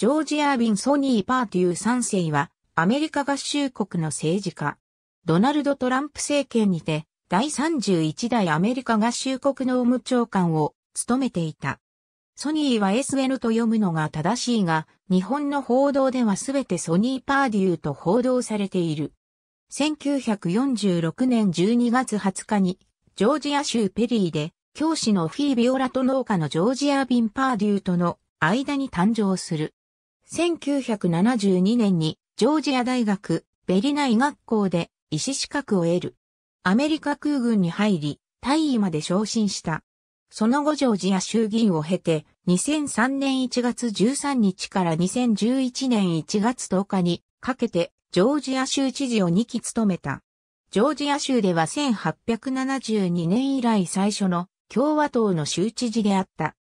ジョージ・アービン・ソニー・パーテュー3世は、アメリカ合衆国の政治家。ドナルド・トランプ政権にて、第31代アメリカ合衆国の務長官を務めていた。ソニーは SN と読むのが正しいが、日本の報道ではすべてソニー・パーデューと報道されている。1946年12月20日に、ジョージア州ペリーで、教師のフィービオラと農家のジョージア・ビン・パーデューとの間に誕生する。1972年にジョージア大学ベリナ医学校で医師資格を得る。アメリカ空軍に入り、大尉まで昇進した。その後ジョージア衆議院を経て、2003年1月13日から2011年1月10日にかけて、ジョージア州知事を2期務めた。ジョージア州では1872年以来最初の共和党の州知事であった。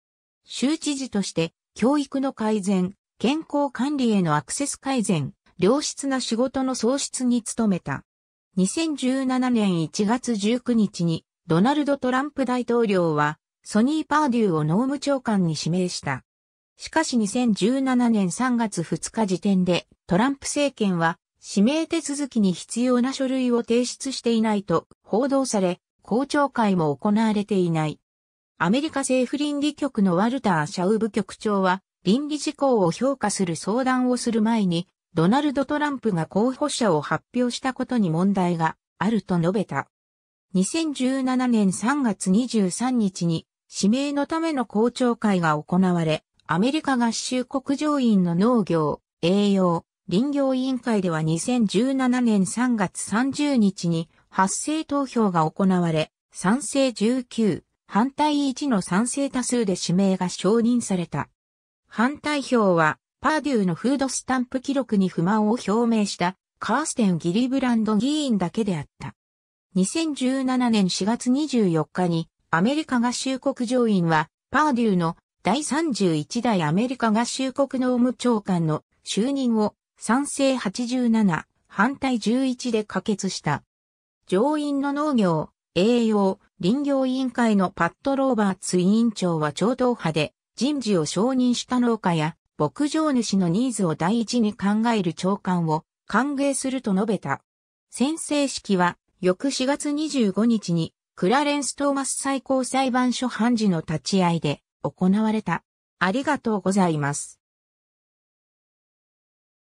州知事として、教育の改善、健康管理へのアクセス改善、良質な仕事の創出に努めた。2017年1月19日にドナルド・トランプ大統領はソニー・パーデューを農務長官に指名した。しかし2017年3月2日時点でトランプ政権は指名手続きに必要な書類を提出していないと報道され、公聴会も行われていない。アメリカ政府倫理局のワルター・シャウブ局長は倫理事項を評価する相談をする前に、ドナルド・トランプが候補者を発表したことに問題があると述べた。2017年3月23日に指名のための公聴会が行われ、アメリカ合衆国上院の農業、栄養、林業委員会では2017年3月30日に発生投票が行われ、賛成19、反対1の賛成多数で指名が承認された。反対票は、パーデューのフードスタンプ記録に不満を表明したカーステン・ギリブランド議員だけであった。2017年4月24日にアメリカ合衆国上院はパーデューの第31代アメリカ合衆国農務長官の就任を賛成87、反対11で可決した。上院の農業、栄養、林業委員会のパット・ローバーツ委員長は超党派で人事を承認した農家や牧場主のニーズを第一に考える長官を歓迎すると述べた。宣誓式は翌4月25日にクラレンス・トーマス最高裁判所判事の立ち会いで行われた。ありがとうございます。